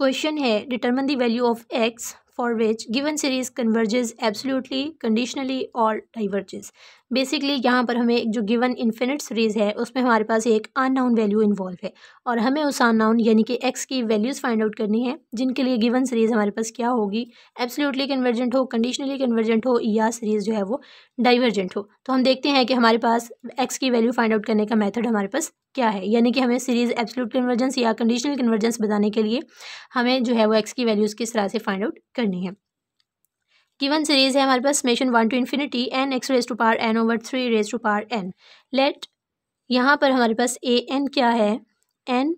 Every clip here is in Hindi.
क्वेश्चन है determine the value of X for which given series converges absolutely conditionally or diverges basically यहाँ पर हमें एक जो गिवन इन्फिनिट सीरीज़ है उसमें हमारे पास एक unknown वैल्यू इन्वॉल्व है और हमें उस नाउन यानी कि एक्स की वैल्यूज़ फाइंड आउट करनी है जिनके लिए गिवन सीरीज़ हमारे पास क्या होगी एब्सोल्युटली कन्वर्जेंट हो कंडीशनली कन्वर्जेंट हो या सीरीज़ जो है वो डाइवर्जेंट हो तो हम देखते हैं कि हमारे पास एक्स की वैल्यू फाइंड आउट करने का मैथड हमारे पास क्या है यानी कि हमें सीरीज़ एब्सोल्यूट कन्वर्जेंस या कंडीशनल कन्वर्जेंस बताने के लिए हमें जो है वो एक्स की वैल्यूज़ किस तरह से फाइंड आउट करनी करनी है गिवन सीरीज है हमारे पास summation one to infinity N X raise to power N over three raise to power N let यहाँ पर हमारे पास ए एन क्या है N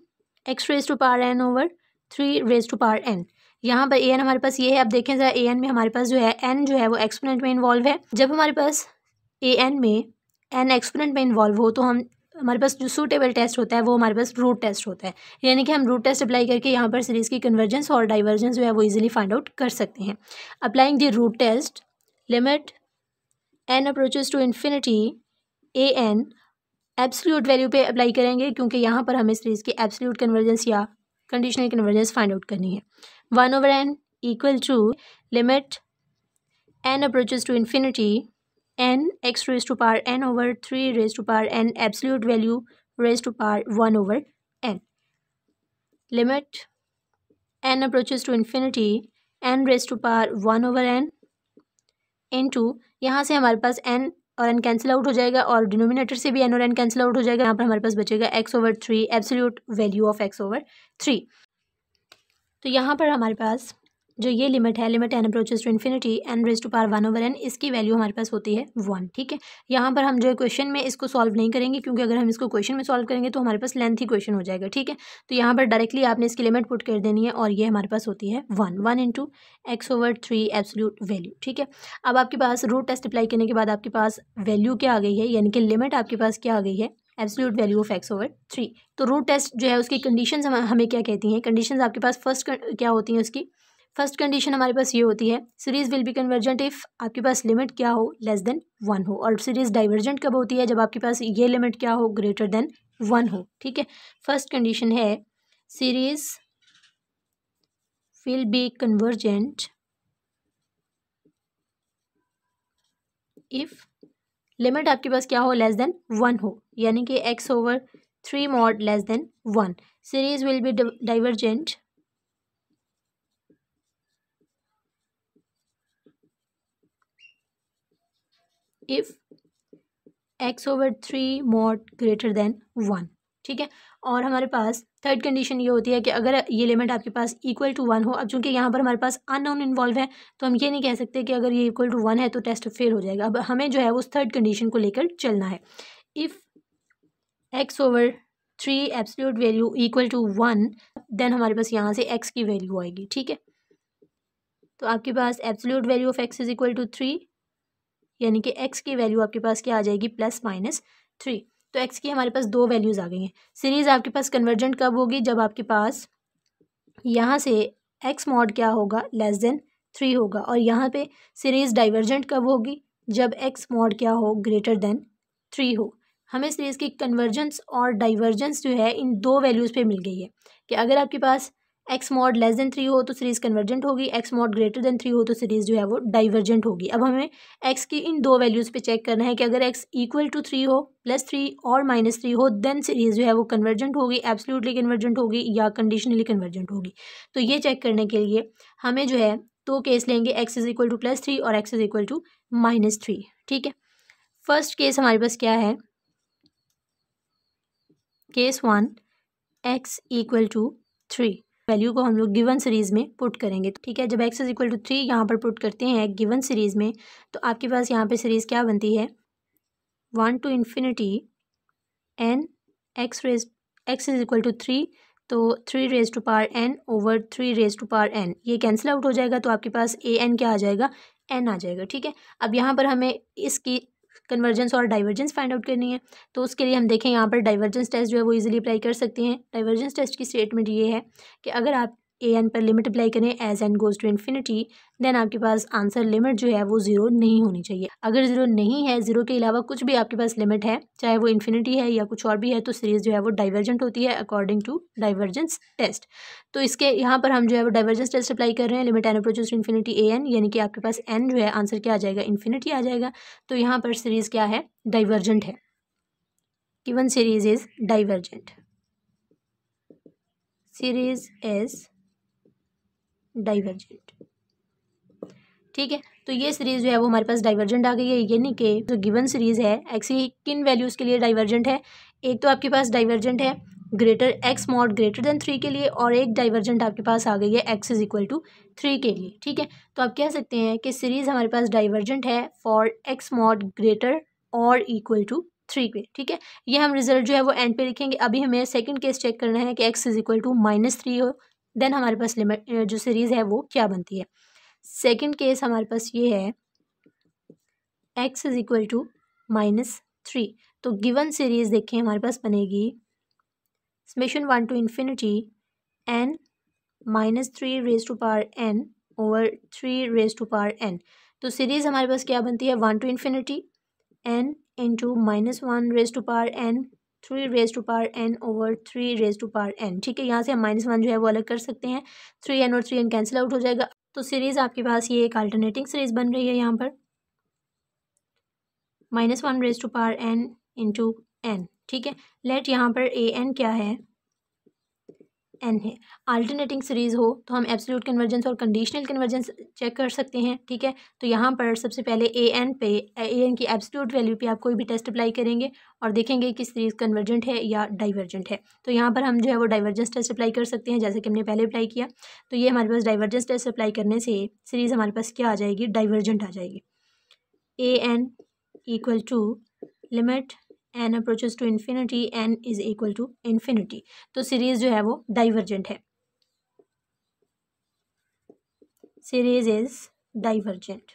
X raise to power N over three raise to power N यहाँ पर ए एन हमारे पास ये है आप देखें ज़रा ए एन में हमारे पास जो है एन जो है वो एक्सपोनेंट में इन्वॉल्व है जब हमारे पास ए एन में एन एक्सपोनेंट में इन्वॉल्व हो तो हम हमारे पास जो सूटेबल टेस्ट होता है वो हमारे पास रूट टेस्ट होता है यानी कि हम रूट टेस्ट अप्लाई करके यहाँ पर सीरीज़ की कन्वर्जेंस और डाइवर्जेंस जो है वो इजीली फाइंड आउट कर सकते हैं applying the root test limit N approaches to infinity A N absolute value पे अप्लाई करेंगे क्योंकि यहाँ पर हमें सीरीज़ की एब्सोल्यूट कन्वर्जेंस या कंडीशनल कन्वर्जेंस फाइंड आउट करनी है one over N equal to limit N approaches to infinity N X raise to power N over three raise to power N absolute value raise to power one over N limit N approaches to infinity N raise to power one over N into यहाँ से हमारे पास एन और एन कैंसिल आउट हो जाएगा और डिनोमिनेटर से भी एन और एन कैंसिल आउट हो जाएगा यहाँ पर हमारे पास बचेगा X over three absolute value of X over three तो यहाँ पर हमारे पास जो ये लिमिट है limit N approaches to infinity N raise to power one over N इसकी वैल्यू हमारे पास होती है वन ठीक है यहाँ पर हम जो है क्वेश्चन में इसको सॉल्व नहीं करेंगे क्योंकि अगर हम इसको क्वेश्चन में सॉल्व करेंगे तो हमारे पास लेंथ ही क्वेश्चन हो जाएगा ठीक है तो यहाँ पर डायरेक्टली आपने इसकी लिमिट पुट कर देनी है और ये हमारे पास होती है one one into X over three absolute value ठीक है अब आपके पास रूट टेस्ट अप्लाई करने के बाद आपके पास वैल्यू क्या आ गई है यानी कि लिमिट आपके पास क्या आ गई है absolute value of X over three तो रूट टेस्ट जो है उसकी कंडीशन हमें क्या कहती हैं कंडीशन आपके पास फर्स्ट क्या होती हैं उसकी फर्स्ट कंडीशन हमारे पास ये होती है series will be convergent if आपके पास लिमिट क्या हो लेस देन वन हो और सीरीज़ डाइवर्जेंट कब होती है जब आपके पास ये लिमिट क्या हो ग्रेटर देन वन हो ठीक है फर्स्ट कंडीशन है series will be convergent if limit आपके पास क्या हो लेस देन वन हो यानी कि X over three mod less than one series will be divergent if X over three mod greater than one ठीक है और हमारे पास थर्ड कंडीशन ये होती है कि अगर ये लिमिट आपके पास इक्वल टू वन हो अब चूंकि यहाँ पर हमारे पास अननोन इन्वॉल्व है तो हम ये नहीं कह सकते कि अगर ये इक्वल टू वन है तो टेस्ट फेल हो जाएगा अब हमें जो है उस थर्ड कंडीशन को लेकर चलना है if X over three absolute value equal to one then हमारे पास यहाँ से एक्स की वैल्यू आएगी ठीक है तो आपके पास absolute value of x is equal to three यानी कि एक्स की वैल्यू आपके पास क्या आ जाएगी प्लस माइनस थ्री तो एक्स की हमारे पास दो वैल्यूज़ आ गई हैं सीरीज़ आपके पास कन्वर्जेंट कब होगी जब आपके पास यहाँ से एक्स मॉड क्या होगा लेस देन थ्री होगा और यहाँ पे सीरीज़ डाइवर्जेंट कब होगी जब एक्स मॉड क्या हो ग्रेटर देन थ्री हो हमें सीरीज़ की कन्वर्जेंस और डाइवर्जेंस जो है इन दो वैल्यूज़ पे मिल गई है कि अगर आपके पास x mod less than three हो तो सीरीज़ कन्वर्जेंट होगी x mod greater than three हो तो सीरीज़ जो है वो डाइवर्जेंट होगी अब हमें एक्स की इन दो वैल्यूज़ पे चेक करना है कि अगर एक्स इक्वल टू थ्री हो प्लस थ्री और माइनस थ्री हो देन सीरीज़ जो है वो कन्वर्जेंट होगी एब्सोल्युटली कन्वर्जेंट होगी या कंडीशनली कन्वर्जेंट होगी तो ये चेक करने के लिए हमें जो है दो केस लेंगे X is equal to plus three और x is equal to minus three ठीक है फर्स्ट केस हमारे पास क्या है case one X equal to three value को हम लोग गिवन सीरीज़ में पुट करेंगे ठीक है जब X is equal to three यहाँ पर पुट करते हैं गिवन सीरीज़ में तो आपके पास यहाँ पर सीरीज़ क्या बनती है one to infinity N X raise X is equal to three तो three raise to power N over three raise to power N ये कैंसिल आउट हो जाएगा तो आपके पास ए एन क्या आ जाएगा एन आ जाएगा ठीक है अब यहाँ पर हमें इसकी कन्वर्जेंस और डाइवर्जेंस फाइंड आउट करनी है तो उसके लिए हम देखें यहाँ पर डाइवर्जेंस टेस्ट जो है वो ईजिली अप्लाई कर सकते हैं डाइवर्जेंस टेस्ट की स्टेटमेंट ये है कि अगर आप ए एन पर लिमिट अप्लाई करें as N goes to infinity then आपके पास आंसर लिमिट जो है वो ज़ीरो नहीं होनी चाहिए अगर ज़ीरो नहीं है ज़ीरो के अलावा कुछ भी आपके पास लिमिट है चाहे वो इन्फिनिटी है या कुछ और भी है तो सीरीज़ जो है वो डाइवर्जेंट होती है अकॉर्डिंग टू डाइवर्जेंस टेस्ट तो इसके यहाँ पर हम जो है वो डाइवर्जेंस टेस्ट अप्लाई कर रहे हैं limit N approach to infinity A N यानी कि आपके पास एन जो है आंसर क्या आ जाएगा इन्फिनिटी आ जाएगा तो यहाँ पर सीरीज़ क्या है डाइवर्जेंट है given series is divergent series is divergent ठीक है तो ये सीरीज़ जो है वो हमारे पास डाइवर्जेंट आ गई है यानी कि जो गिवन सीरीज़ है एक्स की किन वैल्यूज़ के लिए डाइवर्जेंट है एक तो आपके पास डाइवर्जेंट है greater X mod greater than three के लिए और एक डाइवर्जेंट आपके पास आ गई है x is equal to three के लिए ठीक है तो आप कह सकते हैं कि सीरीज़ हमारे पास डाइवर्जेंट है फॉर एक्स मॉड ग्रेटर और इक्वल टू थ्री पे ठीक है ये हम रिजल्ट जो है वो एंड पे लिखेंगे अभी हमें सेकंड केस चेक करना है कि x is equal to minus three हो देन हमारे पास लिमिट जो सीरीज़ है वो क्या बनती है सेकेंड केस हमारे पास ये है x is equal to minus three तो गिवन सीरीज़ देखें हमारे पास बनेगी summation one to infinity N minus three raise to power N over three raise to power N तो सीरीज़ हमारे पास क्या बनती है one to infinity N into minus one raise to power N three raise to power N over three raise to power N ठीक है यहाँ से हम माइनस वन जो है वो अलग कर सकते हैं थ्री एन और थ्री एन कैंसिल आउट हो जाएगा तो सीरीज़ आपके पास ये एक अल्टरनेटिंग सीरीज़ बन रही है यहाँ पर minus one raise to power N into N ठीक है लेट यहाँ पर ए एन क्या है एन है अल्टरनेटिंग सीरीज़ हो तो हम एब्सोल्यूट कन्वर्जेंस और कंडीशनल कन्वर्जेंस चेक कर सकते हैं ठीक है तो यहाँ पर सबसे पहले ए एन पे ए एन की एब्सोल्यूट वैल्यू पे आप कोई भी टेस्ट अप्लाई करेंगे और देखेंगे कि सीरीज़ कन्वर्जेंट है या डाइवर्जेंट है तो यहाँ पर हम जो है वो डाइवर्जेंस टेस्ट अप्लाई कर सकते हैं जैसे कि हमने पहले अप्लाई किया तो ये हमारे पास डाइवर्जेंस टेस्ट अप्लाई करने से सीरीज़ हमारे पास क्या आ जाएगी डाइवर्जेंट आ जाएगी A N equal to limit N approaches to infinity N is equal to infinity तो सीरीज जो है वो डाइवर्जेंट है सीरीज इज डाइवर्जेंट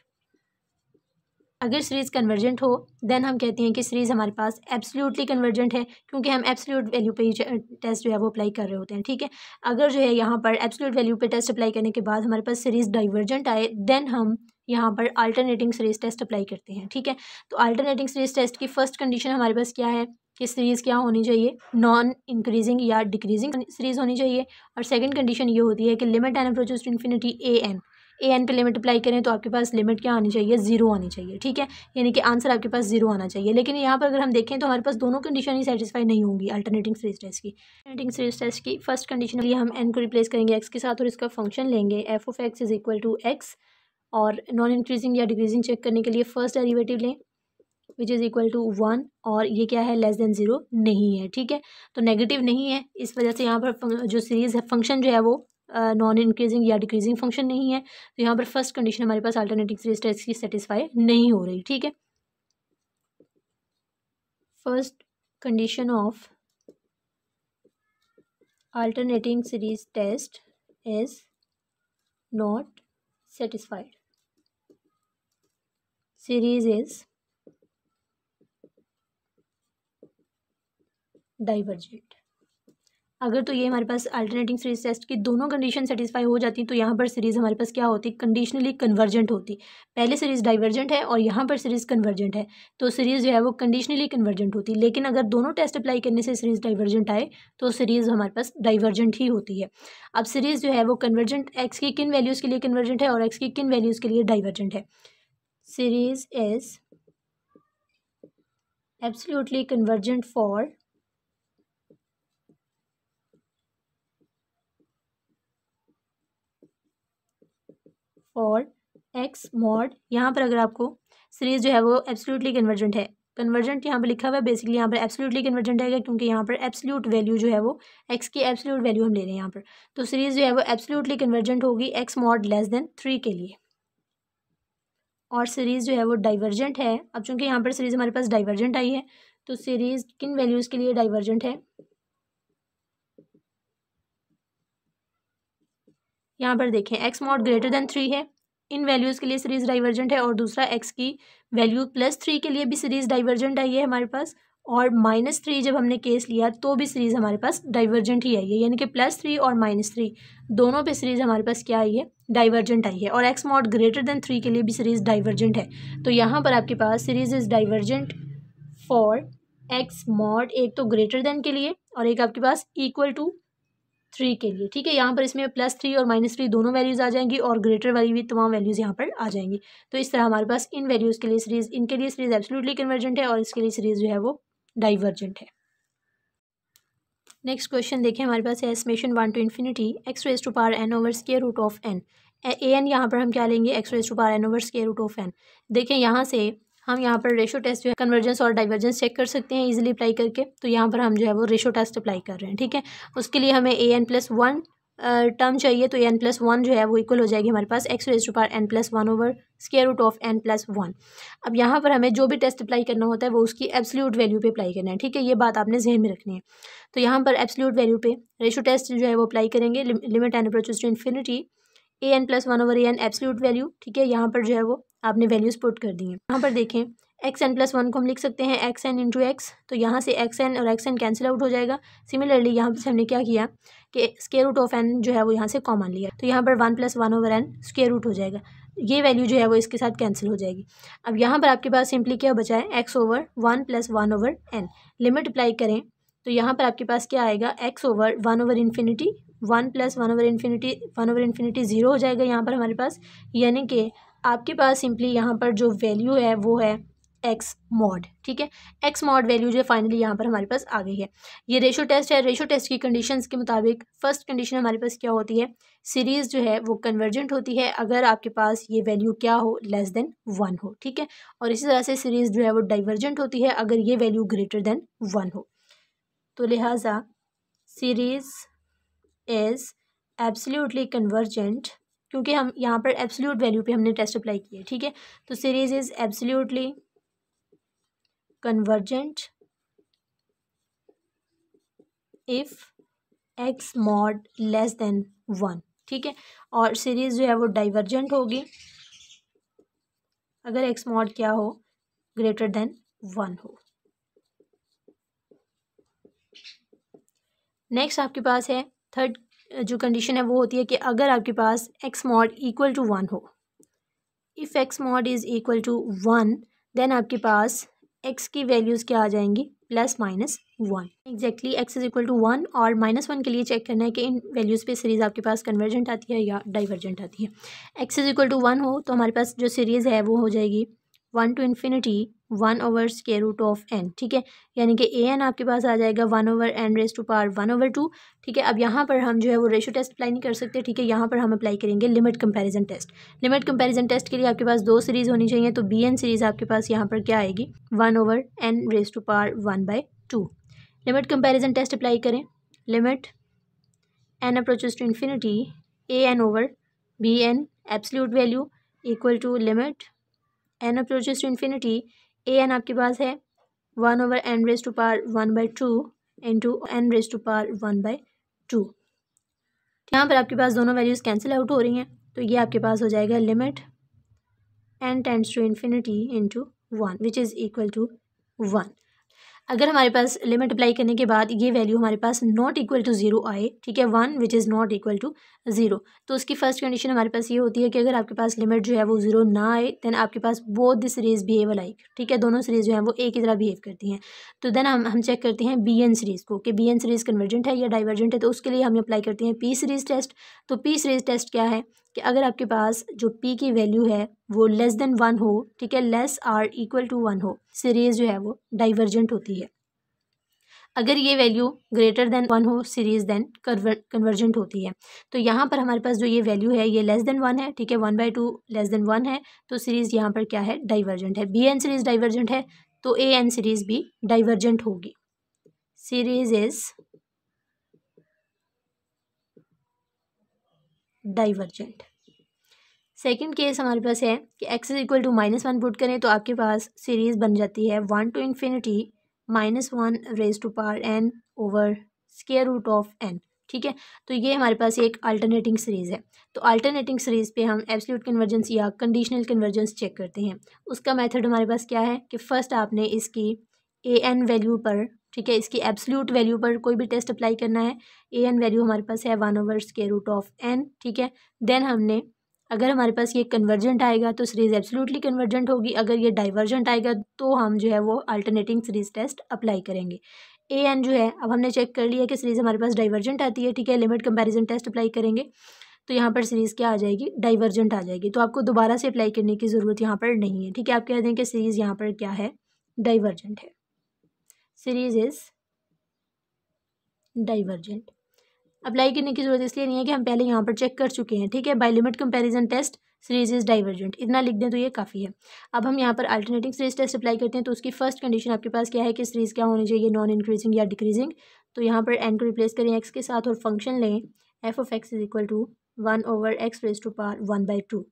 अगर सीरीज कन्वर्जेंट हो देन हम कहते हैं कि सीरीज हमारे पास एब्सोल्युटली कन्वर्जेंट है क्योंकि हम एब्सोल्यूट वैल्यू पे ही टेस्ट जो है वो अप्लाई कर रहे होते हैं ठीक है अगर जो है यहाँ पर एब्सोल्यूट वैल्यू पे टेस्ट अप्लाई करने के बाद हमारे पास सीरीज डाइवर्जेंट आए देन हम यहाँ पर अल्टरनेटिंग सीरीज टेस्ट अप्लाई करते हैं ठीक है तो अल्टरनेटिंग सीरीज टेस्ट की फर्स्ट कंडीशन हमारे पास क्या है कि सीरीज़ क्या होनी चाहिए नॉन इंक्रीजिंग या डिक्रीजिंग सीरीज़ होनी चाहिए और सेकंड कंडीशन ये होती है कि limit N approach to infinity A N A N पे लिमिट अप्लाई करें तो आपके पास लिमिट क्या आनी चाहिए जीरो आनी चाहिए ठीक है यानी कि आंसर आपके पास जीरो आना चाहिए लेकिन यहाँ पर अगर हम देखें तो हमारे पास दोनों कंडीशन ही सेटिस्फाई नहीं होंगी अल्टरनेटिंग सीरीज टेस्ट की अल्टरनेटिंग सीरीज टेस्ट की फर्स्ट कंडीशन लिए हम एन को रिप्लेस करेंगे एक्स के साथ और इसका फंक्शन लेंगे f of x is equal to x और नॉन इंक्रीजिंग या डिक्रीजिंग चेक करने के लिए फर्स्ट डेरिवेटिव लें which is equal to one और ये क्या है लेस देन ज़ीरो नहीं है ठीक है तो नेगेटिव नहीं है इस वजह से यहाँ पर जो सीरीज़ है फंक्शन जो है वो नॉन इंक्रीजिंग या डिक्रीजिंग फंक्शन नहीं है तो यहाँ पर फर्स्ट कंडीशन हमारे पास अल्टरनेटिव सीरीज टेस्ट की सेटिस्फाई नहीं हो रही ठीक है first condition of alternating series test is not satisfied series is divergent अगर तो ये हमारे पास अल्टरनेटिंग सीरीज टेस्ट की दोनों कंडीशन सेटिस्फाई हो जाती तो यहाँ पर सीरीज़ हमारे पास क्या होती कंडीशनली कन्वर्जेंट होती पहले सीरीज़ डाइवर्जेंट है और यहाँ पर सीरीज़ कन्वर्जेंट है तो सीरीज़ जो है वो कंडीशनली कन्वर्जेंट होती लेकिन अगर दोनों टेस्ट अप्लाई करने से सीरीज़ डाइवर्जेंट आए तो सीरीज़ हमारे पास डाइवर्जेंट ही होती है अब सीरीज़ जो है वो कन्वर्जेंट एक्स की किन वैल्यूज़ के लिए कन्वर्जेंट है और एक्स की किन वैल्यूज़ के लिए डाइवर्जेंट है series is absolutely convergent for for x mod यहाँ पर अगर आपको सीरीज जो है वो एब्सोल्युटली कन्वर्जेंट है कन्वर्जेंट यहाँ पर लिखा हुआ है बेसिकली यहाँ पर एब्सोल्युटली कन्वर्जेंट है क्योंकि यहाँ पर एब्सोल्यूट वैल्यू जो है वो एक्स की एब्सोल्यूट वैल्यू हम ले रहे हैं यहाँ पर तो सीरीज जो है वो एब्सोल्युटली कन्वर्जेंट होगी x mod less than three के लिए और सीरीज़ जो है वो डाइवर्जेंट है अब चूँकि यहाँ पर सीरीज़ हमारे पास डाइवर्जेंट आई है तो सीरीज़ किन वैल्यूज़ के लिए डाइवर्जेंट है यहाँ पर देखें x mod greater than three है इन वैल्यूज़ के लिए सीरीज़ डाइवर्जेंट है और दूसरा एक्स की वैल्यू प्लस थ्री के लिए भी सीरीज़ डाइवर्जेंट आई है हमारे पास और माइनस थ्री जब हमने केस लिया तो भी सीरीज़ हमारे पास डाइवर्जेंट ही आई है यानी कि प्लस थ्री और माइनस थ्री दोनों पे सीरीज़ हमारे पास क्या आई है डाइवर्जेंट आई है और x mod greater than three के लिए भी सीरीज़ डाइवर्जेंट है तो यहाँ पर आपके पास series is divergent for x mod एक तो ग्रेटर देन के लिए और एक आपके पास इक्वल टू थ्री के लिए ठीक है यहाँ पर इसमें प्लस थ्री और माइनस थ्री दोनों वैल्यूज़ आ जाएंगी और ग्रेटर वाली भी तमाम वैल्यूज़ यहाँ पर आ जाएंगी तो इस तरह हमारे पास इन वैल्यूज़ के लिए सीरीज़ इनके लिए सीरीज़ एब्सोल्युटली कन्वर्जेंट है और इसके लिए सीरीज़ जो है वो डाइवर्जेंट है नेक्स्ट क्वेश्चन देखें हमारे पास है summation one to infinity x raise to power N over square root of n A n यहाँ पर हम क्या लेंगे x raise to power N over square root of n देखें यहाँ से हम यहाँ पर रेशो टेस्ट जो है कन्वर्जेंस और डाइवर्जेंस चेक कर सकते हैं इजीली अप्लाई करके तो यहाँ पर हम जो है वो रेशो टेस्ट अप्लाई कर रहे हैं ठीक है उसके लिए हमें a n plus one term चाहिए तो एन प्लस वन जो है वो इक्वल हो जाएगी हमारे पास x raise to power n plus one over square root of n plus one अब यहाँ पर हमें जो भी टेस्ट अप्लाई करना होता है वो उसकी एब्सोल्यूट वैल्यू पे अप्लाई करना है ठीक है ये बात आपने जहन में रखनी है तो यहाँ पर एब्सोल्यूट वैल्यू पे रेशो टेस्ट जो है वो अप्लाई करेंगे limit N approaches to infinity A n plus one over a N absolute value ठीक है यहाँ पर जो है वो आपने वैल्यूज़ पुट कर दी हैं यहाँ पर देखें एक्स एन प्लस वन को हम लिख सकते हैं एक्स एन इंटू एक्स तो यहाँ से एक्स एन और एक्स एन कैंसिल आउट हो जाएगा सिमिलरली यहाँ से हमने क्या किया कि स्केयर रूट ऑफ एन जो है वो यहाँ से कॉमन लिया तो यहाँ पर one plus one over n square root हो जाएगा ये वैल्यू जो है वो इसके साथ कैंसिल हो जाएगी अब यहाँ पर आपके पास सिंपली क्या बचा है x over one plus one over N limit apply करें तो यहाँ पर आपके पास क्या आएगा x over one over infinity one plus one over infinity one over infinity zero हो जाएगा यहाँ पर हमारे पास यानी कि आपके पास सिंपली यहाँ पर जो वैल्यू है वो है एक्स मॉड ठीक है एक्स मॉड वैल्यू जो है फाइनली यहाँ पर हमारे पास आ गई है ये रेशो टेस्ट है रेशो टेस्ट की कंडीशन के मुताबिक फर्स्ट कंडीशन हमारे पास क्या होती है सीरीज़ जो है वो कन्वर्जेंट होती है अगर आपके पास ये वैल्यू क्या हो लेस देन वन हो ठीक है और इसी तरह से सीरीज़ जो है वो डाइवर्जेंट होती है अगर ये वैल्यू ग्रेटर देन वन हो तो लिहाजा सीरीज़ इज़ एब्सोल्यूटली कन्वर्जेंट क्योंकि हम यहाँ पर एब्सोल्यूट वैल्यू पे हमने टेस्ट अप्लाई किया ठीक है तो series is absolutely convergent if x mod less than one ठीक है और सीरीज़ जो है वो डाइवर्जेंट होगी अगर एक्स मॉड क्या हो ग्रेटर देन वन हो नेक्स्ट आपके पास है थर्ड जो कंडीशन है वो होती है कि अगर आपके पास x mod equal to one हो if x mod is equal to one then आपके पास एक्स की वैल्यूज़ क्या आ जाएंगी plus minus one exactly x is equal to one और माइनस वन के लिए चेक करना है कि इन वैल्यूज़ पे सीरीज़ आपके पास कन्वर्जेंट आती है या डाइवर्जेंट आती है x is equal to one हो तो हमारे पास जो सीरीज़ है वो हो जाएगी one to infinity one over square root of n ठीक है यानी कि ए एन आपके पास आ जाएगा one over n raise to power one over two ठीक है अब यहाँ पर हम जो है वो रेशो टेस्ट अप्लाई नहीं कर सकते ठीक है यहाँ पर हम अप्लाई करेंगे limit comparison test limit comparison test के लिए आपके पास दो सीरीज़ होनी चाहिए तो बी एन सीरीज़ आपके पास यहाँ पर क्या आएगी one over n raise to power one by two limit comparison test apply करें limit N approaches to infinity A n over b n absolute value equal to limit N approaches to infinity A n आपके पास है one over n raise to power one by two two n raise to power one by two यहाँ पर आपके पास दोनों वैल्यूज़ कैंसिल आउट हो रही हैं तो ये आपके पास हो जाएगा limit n tends to infinity into one which is equal to one अगर हमारे पास लिमिट अप्लाई करने के बाद ये वैल्यू हमारे पास नॉट इक्वल टू ज़ीरो आए ठीक है one which is not equal to zero तो उसकी फर्स्ट कंडीशन हमारे पास ये होती है कि अगर आपके पास लिमिट जो है वो ज़ीरो ना आए दैन आपके पास both the series behave like ठीक है दोनों सीरीज़ जो है वो एक ही तरह बिहेव करती हैं तो देन हम हम चेक करते हैं बी एन सीरीज़ को कि बी एन सीरीज़ कन्वर्जेंट है या डाइवर्जेंट है तो उसके लिए हम अप्लाई करते हैं पी सीरीज़ टेस्ट तो पी सीरीज़ टेस्ट क्या है कि अगर आपके पास जो पी की वैल्यू है वो लेस देन वन हो ठीक है less or equal to one हो सीरीज़ जो है वो डाइवर्जेंट होती है अगर ये वैल्यू ग्रेटर देन वन हो सीरीज़ देन कन्वर्जेंट होती है तो यहाँ पर हमारे पास जो ये वैल्यू है ये लेस देन वन है ठीक है one by two less than one है तो सीरीज़ यहाँ पर क्या है डाइवर्जेंट है बी एन सीरीज़ डाइवर्जेंट है तो ए एन सीरीज़ भी डाइवर्जेंट होगी series is divergent second case हमारे पास है कि x is equal to minus one put करें तो आपके पास सीरीज़ बन जाती है one to infinity minus one raise to power N over square root of n ठीक है तो ये हमारे पास एक अल्टरनेटिंग सीरीज़ है तो अल्टरनेटिंग सीरीज़ पे हम एब्सोल्यूट कन्वर्जेंस या कंडीशनल कन्वर्जेंस चेक करते हैं उसका मेथड हमारे पास क्या है कि फ़र्स्ट आपने इसकी ए एन वैल्यू पर ठीक है इसकी एब्सोल्यूट वैल्यू पर कोई भी टेस्ट अप्लाई करना है ए एन वैल्यू हमारे पास है one over square root of n ठीक है देन हमने अगर हमारे पास ये कन्वर्जेंट आएगा तो सीरीज़ एब्सोल्यूटली कन्वर्जेंट होगी अगर ये डाइवर्जेंट आएगा तो हम जो है वो अल्टरनेटिंग सीरीज़ टेस्ट अप्लाई करेंगे ए एन जो है अब हमने चेक कर लिया कि सीरीज़ हमारे पास डाइवर्जेंट आती है ठीक है लिमिट कंपेरिजन टेस्ट अप्लाई करेंगे तो यहाँ पर सीरीज़ क्या आ जाएगी डाइवर्जेंट आ जाएगी तो आपको दोबारा से अप्लाई करने की ज़रूरत यहाँ पर नहीं है ठीक है आप कह दें कि सीरीज़ यहाँ पर क्या है डाइवर्जेंट है सीरीज इज डाइवर्जेंट अप्लाई करने की ज़रूरत इसलिए नहीं है कि हम पहले यहाँ पर चेक कर चुके हैं ठीक है by limit comparison test series is divergent इतना लिख दें तो ये काफ़ी है अब हम यहाँ पर अल्टरनेटिंग सीरीज टेस्ट अप्लाई करते हैं तो उसकी फर्स्ट कंडीशन आपके पास क्या है कि सीरीज़ क्या होनी चाहिए नॉन इंक्रीजिंग या डिक्रीजिंग तो यहाँ पर एन को रिप्लेस करें एक्स के साथ और फंक्शन लें f of x is equal to one over x raise to power one by two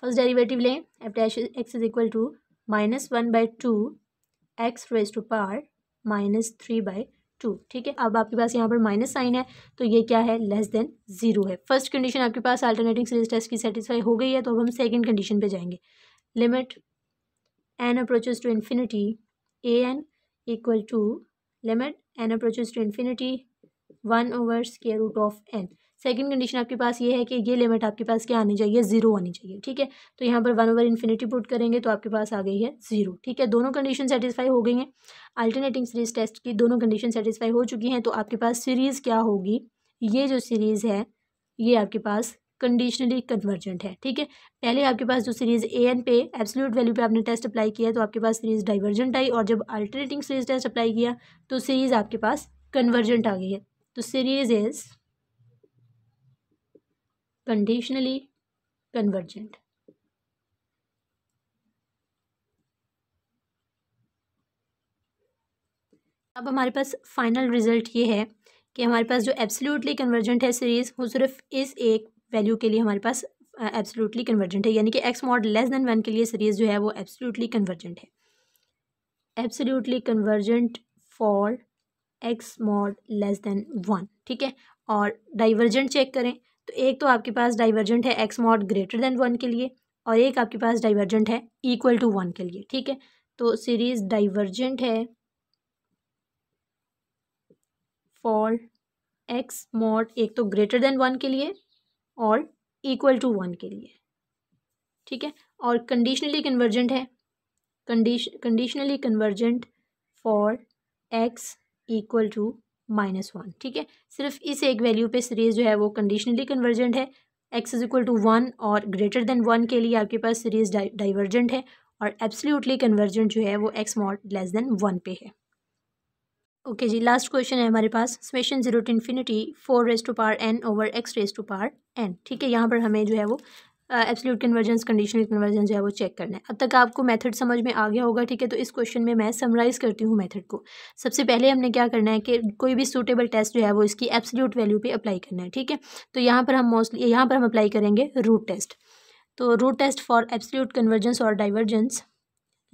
first derivative लें f dash x is equal to minus one by two x raise to power minus three by two ठीक है अब आपके पास यहाँ पर माइनस साइन है तो ये क्या है लेस देन जीरो है फर्स्ट कंडीशन आपके पास अल्टरनेटिंग सीरीज टेस्ट की सेटिस्फाई हो गई है तो अब हम सेकेंड कंडीशन पर जाएंगे limit N approaches to infinity A N equal to limit N approaches to infinity one over square root of n second condition आपके पास ये है कि ये लिमिट आपके पास क्या आनी चाहिए जीरो आनी चाहिए ठीक है तो यहाँ पर वन ओवर इन्फिनिटी पुट करेंगे तो आपके पास आ गई है जीरो ठीक है दोनों कंडीशन सेटिस्फाई हो गई हैं अल्टरनेटिंग सीरीज टेस्ट की दोनों कंडीशन सेटिस्फाई हो चुकी हैं तो आपके पास सीरीज़ क्या होगी ये जो सीरीज़ है ये आपके पास कंडीशनली कन्वर्जेंट है ठीक है पहले आपके पास जो सीरीज़ ए एन पे एब्सोल्यूट वैल्यू पे आपने टेस्ट अप्लाई किया तो आपके पास सीरीज़ डाइवर्जेंट आई और जब अल्टरनेटिंग सीरीज़ टेस्ट अप्लाई किया तो सीरीज़ आपके पास कन्वर्जेंट आ गई है तो सीरीज़ इज़ कंडीशनली कन्वर्जेंट अब हमारे पास फाइनल रिजल्ट ये है कि हमारे पास जो एब्सोल्युटली कन्वर्जेंट है सीरीज़ वो सिर्फ इस एक वैल्यू के लिए हमारे पास एब्सोल्युटली कन्वर्जेंट है यानी कि X mod less than one के लिए सीरीज़ जो है वो एब्सोल्युटली कन्वर्जेंट है absolutely convergent for x mod less than one ठीक है और डाइवर्जेंट चेक करें तो एक तो आपके पास डाइवर्जेंट है x mod greater than one के लिए और एक आपके पास डाइवर्जेंट है इक्वल टू वन के लिए ठीक है तो सीरीज डाइवर्जेंट है फॉर एक्स मॉड एक तो ग्रेटर देन वन के लिए और इक्वल टू वन के लिए ठीक है और कंडीशनली कन्वर्जेंट है कंडीश conditionally convergent for x equal to minus one ठीक है सिर्फ इस एक वैल्यू पे सीरीज़ जो है वो कंडीशनली कन्वर्जेंट है x is equal to one और ग्रेटर देन वन के लिए आपके पास सीरीज़ डाइवर्जेंट है और एब्सोल्युटली कन्वर्जेंट जो है वो x mod less than one पे है ओके okay जी लास्ट क्वेश्चन है हमारे पास summation zero to infinity four raise to power N over x raise to power N ठीक है यहाँ पर हमें जो है वो एब्सोल्यूट कन्वर्जेंस कंडीशनल कन्वर्जेंस जो है वो चेक करना है अब तक आपको मेथड समझ में आ गया होगा ठीक है तो इस क्वेश्चन में मैं समराइज़ करती हूँ मेथड को सबसे पहले हमने क्या करना है कि कोई भी सूटेबल टेस्ट जो है वो इसकी एब्सोल्यूट वैल्यू पे अप्लाई करना है ठीक है तो यहाँ पर हम मोस्टली यहाँ पर हम अप्लाई करेंगे रूट टेस्ट तो root test for absolute convergence और divergence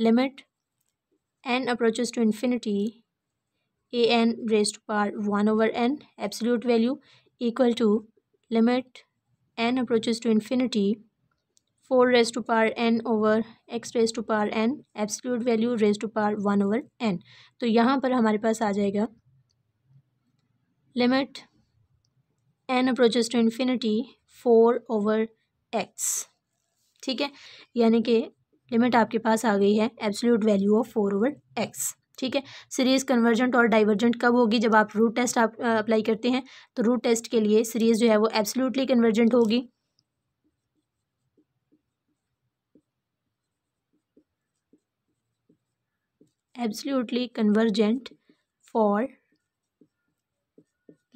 limit N approaches to infinity A n raised power one over n absolute value equal to limit n approaches to infinity 4 raised to power n over x raised to power n absolute value raised to power 1 over n तो यहाँ पर हमारे पास आ जाएगा limit n approaches to infinity 4 over x ठीक है यानी कि लिमिट आपके पास आ गई है absolute value of four over x ठीक है सीरीज़ कन्वर्जेंट और डाइवर्जेंट कब होगी जब आप रूट टेस्ट आप अप्लाई करते हैं तो रूट टेस्ट के लिए सीरीज़ जो है वो एब्सोल्युटली कन्वर्जेंट होगी absolutely convergent for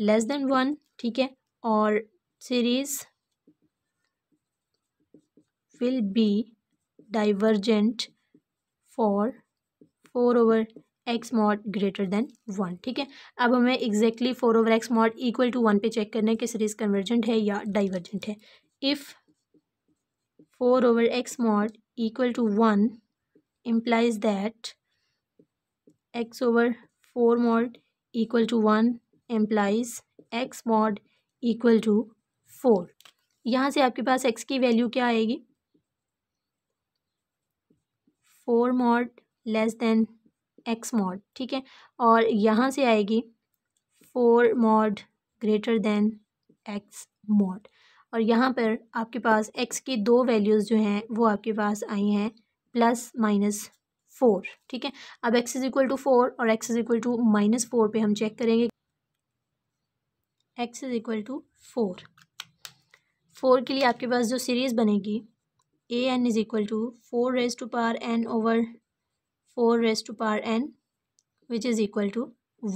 less than one ठीक है और series will be divergent for four over x mod greater than one ठीक है अब हमें exactly four over x mod equal to one पे चेक करना है कि सीरीज़ कन्वर्जेंट है या डाइवर्जेंट है if four over x mod equal to one implies that x over four mod equal to one implies x mod equal to four यहाँ से आपके पास एक्स की वैल्यू क्या आएगी four mod less than x mod ठीक है और यहाँ से आएगी four mod greater than x mod और यहाँ पर आपके पास एक्स की दो वैल्यूज़ जो हैं वो आपके पास आई हैं प्लस माइनस फोर ठीक है अब x is equal to four और x is equal to minus four पर हम चेक करेंगे x is equal to four four के लिए आपके पास जो सीरीज़ बनेगी a n is equal to four raise to power N over four raise to power n which is equal to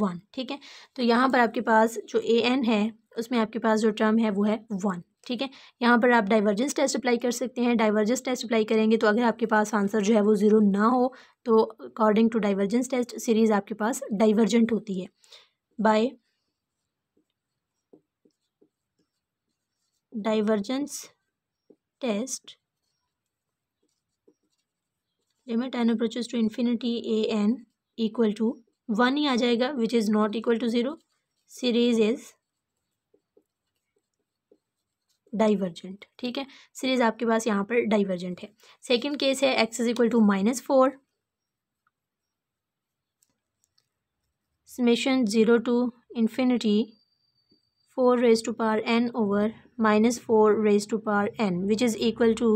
one ठीक है तो यहाँ पर आपके पास जो ए एन है उसमें आपके पास जो टर्म है वो है वन ठीक है यहाँ पर आप डाइवर्जेंस टेस्ट अप्लाई कर सकते हैं डाइवर्जेंस टेस्ट अप्लाई करेंगे तो अगर आपके पास आंसर जो है वो ज़ीरो ना हो तो according to divergence test series आपके पास डाइवर्जेंट होती है by divergence test limit N approaches to infinity A N equal to one ही आ जाएगा which is not equal to zero series is divergent ठीक है सीरीज आपके पास यहाँ पर डाइवर्जेंट है सेकेंड केस है x is equal to minus four summation zero to infinity four raise to power N over minus four raise to power n which is equal to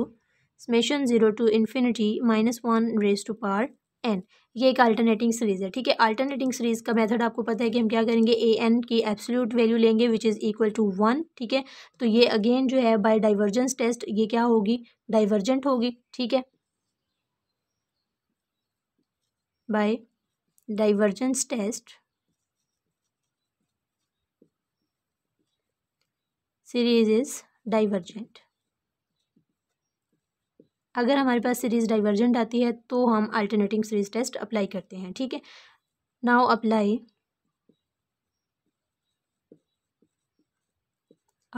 summation zero to infinity minus one raise to power N ये एक अल्टरनेटिंग सीरीज़ है ठीक है अल्टरनेटिंग सीरीज़ का मेथड आपको पता है कि हम क्या करेंगे ए एन की एब्सोल्यूट वैल्यू लेंगे which is equal to one ठीक है तो ये अगेन जो है बाय डाइवर्जेंस टेस्ट ये क्या होगी डाइवर्जेंट होगी ठीक है by divergence test series is divergent अगर हमारे पास सीरीज़ डाइवर्जेंट आती है तो हम अल्टरनेटिंग सीरीज टेस्ट अप्लाई करते हैं ठीक है now apply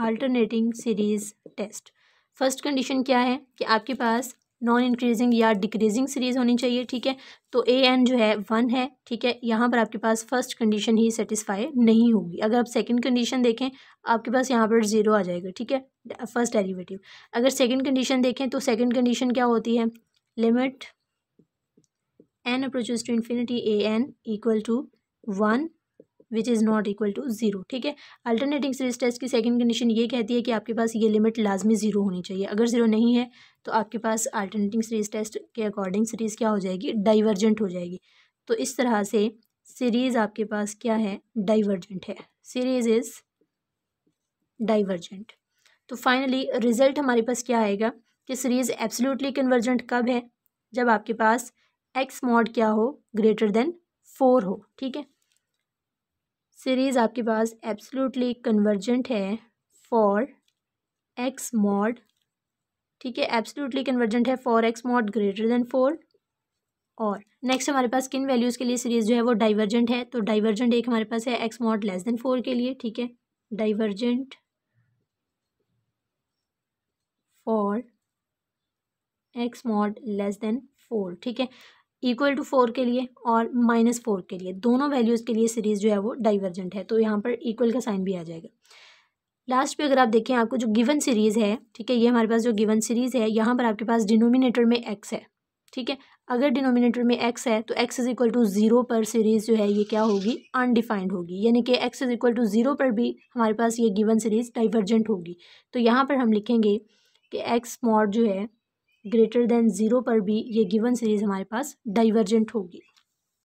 alternating series test first condition क्या है कि आपके पास नॉन इंक्रीजिंग या डिक्रीजिंग सीरीज़ होनी चाहिए ठीक है तो ए एन जो है वन है ठीक है यहाँ पर आपके पास फर्स्ट कंडीशन ही सेटिस्फाई नहीं होगी अगर आप सेकंड कंडीशन देखें आपके पास यहाँ पर ज़ीरो आ जाएगा ठीक है फर्स्ट डेरिवेटिव अगर सेकंड कंडीशन देखें तो सेकंड कंडीशन क्या होती है limit N approaches to infinity A N equal to one which is not equal to zero ठीक है अल्टरनेटिंग सीरीज टेस्ट की सेकंड कंडीशन ये कहती है कि आपके पास ये लिमिट लाजमी ज़ीरो होनी चाहिए अगर ज़ीरो नहीं है तो आपके पास अल्टरनेटिंग सीरीज टेस्ट के अकॉर्डिंग सीरीज़ क्या हो जाएगी डाइवर्जेंट हो जाएगी तो इस तरह से सीरीज़ आपके पास क्या है डाइवर्जेंट है सीरीज़ इज़ डाइवर्जेंट तो फाइनली रिज़ल्ट हमारे पास क्या आएगा कि सीरीज़ एब्सोल्युटली कन्वर्जेंट कब है जब आपके पास एक्स मॉड क्या हो ग्रेटर देन फोर हो ठीक है सीरीज़ आपके पास एब्सोल्युटली कन्वर्जेंट है फॉर एक्स मॉड ठीक है एब्सोल्युटली कन्वर्जेंट है for x mod greater than four और नेक्स्ट हमारे पास किन वैल्यूज़ के लिए सीरीज़ जो है वो डाइवर्जेंट है तो डाइवर्जेंट एक हमारे पास है x mod less than four के लिए ठीक है divergent for x mod less than four ठीक है इक्वल टू फोर के लिए और माइनस फोर के लिए दोनों वैल्यूज़ के लिए सीरीज़ जो है वो डाइवर्जेंट है तो यहाँ पर इक्वल का साइन भी आ जाएगा लास्ट पे अगर आप देखें आपको जो गिवन सीरीज़ है ठीक है ये हमारे पास जो गिवन सीरीज़ है यहाँ पर आपके पास डिनोमिनेटर में एक्स है ठीक है अगर डिनोमिनेटर में एक्स है तो x is equal to zero पर सीरीज़ जो है ये क्या होगी अनडिफाइंड होगी यानी कि x is equal to zero पर भी हमारे पास ये गिवन सीरीज़ डाइवर्जेंट होगी तो यहाँ पर हम लिखेंगे कि एक्स मॉड जो है ग्रेटर देन ज़ीरो पर भी ये गिवन सीरीज़ हमारे पास डाइवर्जेंट होगी